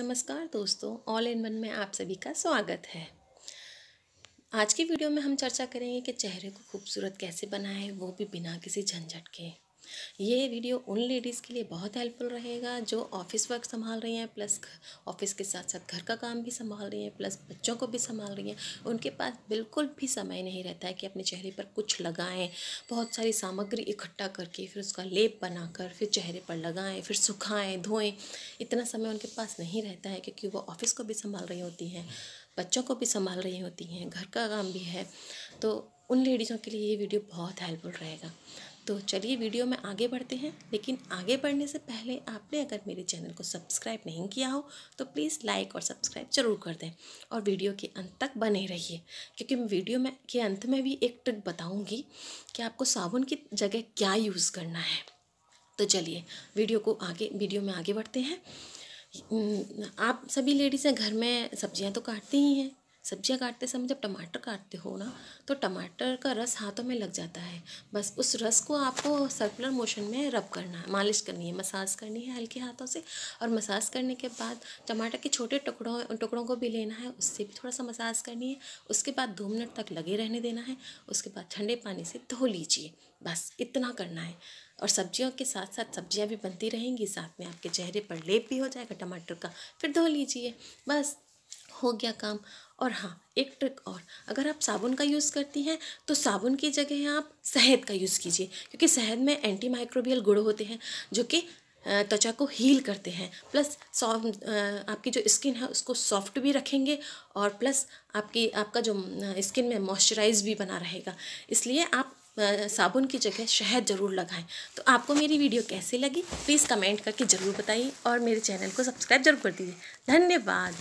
नमस्कार दोस्तों all in one में आप सभी का स्वागत है आज की वीडियो में हम चर्चा करेंगे कि चेहरे को खूबसूरत कैसे बनाएं वो भी बिना किसी झंझट के ये वीडियो उन लेडीज़ के लिए बहुत हेल्पफुल रहेगा जो ऑफिस वर्क संभाल रही हैं प्लस ऑफिस के साथ साथ घर का काम भी संभाल रही हैं प्लस बच्चों को भी संभाल रही हैं उनके पास बिल्कुल भी समय नहीं रहता है कि अपने चेहरे पर कुछ लगाएं बहुत सारी सामग्री इकट्ठा करके फिर उसका लेप बनाकर फिर चेहरे पर लगाएं फिर सुखाएं धोएं इतना समय उनके पास नहीं रहता है क्योंकि वो ऑफिस को भी संभाल रही होती हैं बच्चों को भी संभाल रही होती हैं घर का काम भी है तो उन लेडीज़ों के लिए ये वीडियो बहुत हेल्पफुल रहेगा तो चलिए वीडियो में आगे बढ़ते हैं लेकिन आगे बढ़ने से पहले आपने अगर मेरे चैनल को सब्सक्राइब नहीं किया हो तो प्लीज़ लाइक और सब्सक्राइब जरूर कर दें और वीडियो के अंत तक बने रहिए क्योंकि वीडियो में के अंत में भी एक ट्रिक बताऊंगी कि आपको साबुन की जगह क्या यूज़ करना है तो चलिए वीडियो को आगे वीडियो में आगे बढ़ते हैं आप सभी लेडीज़ें घर में सब्जियाँ तो काटती ही हैं सब्जियाँ काटते समय जब टमाटर काटते हो ना तो टमाटर का रस हाथों में लग जाता है बस उस रस को आपको सर्कुलर मोशन में रब करना है मालिश करनी है मसाज करनी है हल्के हाथों से और मसाज करने के बाद टमाटर के छोटे टुकड़ों टुकड़ों को भी लेना है उससे भी थोड़ा सा मसाज करनी है उसके बाद दो मिनट तक लगे रहने देना है उसके बाद ठंडे पानी से धो लीजिए बस इतना करना है और सब्जियों के साथ साथ सब्जियां भी बनती रहेंगी साथ में आपके चेहरे पर लेप भी हो जाएगा टमाटर का फिर धो लीजिए बस हो गया काम और हाँ एक ट्रिक और अगर आप साबुन का यूज़ करती हैं तो साबुन की जगह आप शहद का यूज़ कीजिए क्योंकि शहद में एंटी माइक्रोबियल गुड़ होते हैं जो कि त्वचा को हील करते हैं प्लस सॉफ्ट आपकी जो स्किन है उसको सॉफ्ट भी रखेंगे और प्लस आपकी आपका जो स्किन में मॉइस्चराइज भी बना रहेगा इसलिए आप साबुन की जगह शहद ज़रूर लगाएं तो आपको मेरी वीडियो कैसी लगी प्लीज़ कमेंट करके ज़रूर बताइए और मेरे चैनल को सब्सक्राइब जरूर कर दीजिए धन्यवाद